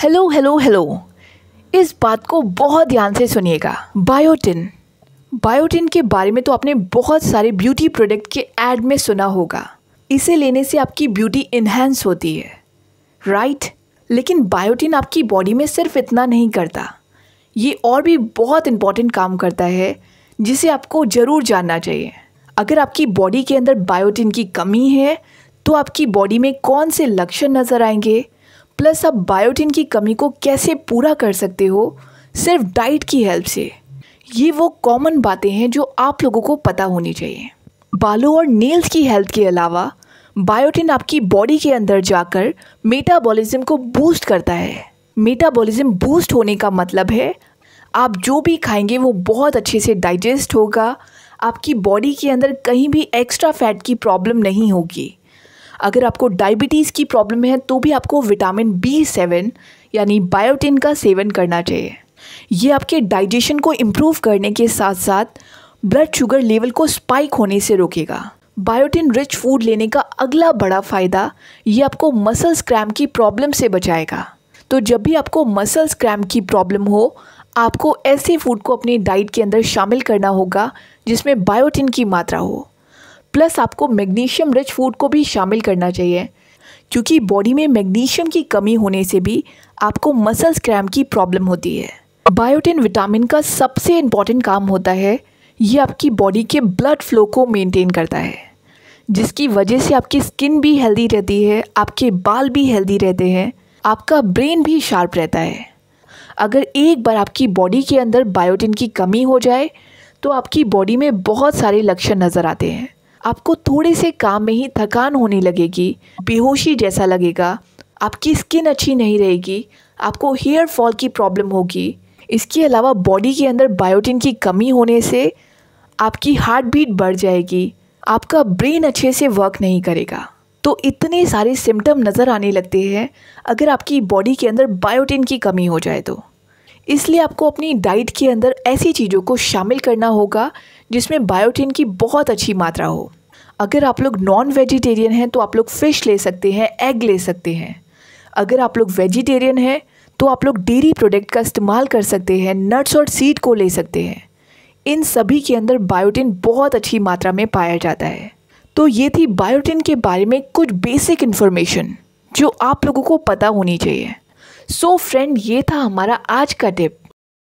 Hello hello hello इस बात को बहुत ध्यान से सुनिएगा बायोटिन बायोटिन के बारे में तो आपने बहुत सारे ब्यूटी प्रोडक्ट के ऐड में सुना होगा इसे लेने से आपकी ब्यूटी इन्हेंस होती है राइट right? लेकिन बायोटिन आपकी बॉडी में सिर्फ इतना नहीं करता ये और भी बहुत इम्पॉर्टेंट काम करता है जिसे आपको ज़रूर जानना चाहिए अगर आपकी बॉडी के अंदर बायोटिन की कमी है तो आपकी बॉडी में कौन से लक्षण नज़र आएंगे प्लस आप बायोटिन की कमी को कैसे पूरा कर सकते हो सिर्फ डाइट की हेल्प से ये वो कॉमन बातें हैं जो आप लोगों को पता होनी चाहिए बालों और नेल्स की हेल्थ के अलावा बायोटिन आपकी बॉडी के अंदर जाकर मेटाबॉलिज्म को बूस्ट करता है मेटाबॉलिज्म बूस्ट होने का मतलब है आप जो भी खाएंगे वो बहुत अच्छे से डाइजेस्ट होगा आपकी बॉडी के अंदर कहीं भी एक्स्ट्रा फैट की प्रॉब्लम नहीं होगी अगर आपको डायबिटीज़ की प्रॉब्लम है तो भी आपको विटामिन बी सेवन यानी बायोटिन का सेवन करना चाहिए ये आपके डाइजेशन को इम्प्रूव करने के साथ साथ ब्लड शुगर लेवल को स्पाइक होने से रोकेगा बायोटिन रिच फूड लेने का अगला बड़ा फ़ायदा ये आपको मसल्स क्रैम की प्रॉब्लम से बचाएगा तो जब भी आपको मसल्स क्रैम की प्रॉब्लम हो आपको ऐसे फूड को अपनी डाइट के अंदर शामिल करना होगा जिसमें बायोटिन की मात्रा हो प्लस आपको मैग्नीशियम रिच फूड को भी शामिल करना चाहिए क्योंकि बॉडी में मैग्नीशियम की कमी होने से भी आपको मसल्स क्रैम की प्रॉब्लम होती है बायोटिन विटामिन का सबसे इम्पॉर्टेंट काम होता है ये आपकी बॉडी के ब्लड फ्लो को मेनटेन करता है जिसकी वजह से आपकी स्किन भी हेल्दी रहती है आपके बाल भी हेल्दी रहते हैं आपका ब्रेन भी शार्प रहता है अगर एक बार आपकी बॉडी के अंदर बायोटिन की कमी हो जाए तो आपकी बॉडी में बहुत सारे लक्षण नज़र आते हैं आपको थोड़े से काम में ही थकान होने लगेगी बेहोशी जैसा लगेगा आपकी स्किन अच्छी नहीं रहेगी आपको हेयर फॉल की प्रॉब्लम होगी इसके अलावा बॉडी के अंदर बायोटिन की कमी होने से आपकी हार्ट बीट बढ़ जाएगी आपका ब्रेन अच्छे से वर्क नहीं करेगा तो इतने सारे सिम्टम नज़र आने लगते हैं अगर आपकी बॉडी के अंदर बायोटिन की कमी हो जाए तो इसलिए आपको अपनी डाइट के अंदर ऐसी चीज़ों को शामिल करना होगा जिसमें बायोटिन की बहुत अच्छी मात्रा हो अगर आप लोग नॉन वेजिटेरियन हैं तो आप लोग फ़िश ले सकते हैं एग ले सकते हैं अगर आप लोग वेजिटेरियन हैं तो आप लोग डेयरी प्रोडक्ट का इस्तेमाल कर सकते हैं नट्स और सीड को ले सकते हैं इन सभी के अंदर बायोटिन बहुत अच्छी मात्रा में पाया जाता है तो ये थी बायोटिन के बारे में कुछ बेसिक इन्फॉर्मेशन जो आप लोगों को पता होनी चाहिए सो so फ्रेंड ये था हमारा आज का टिप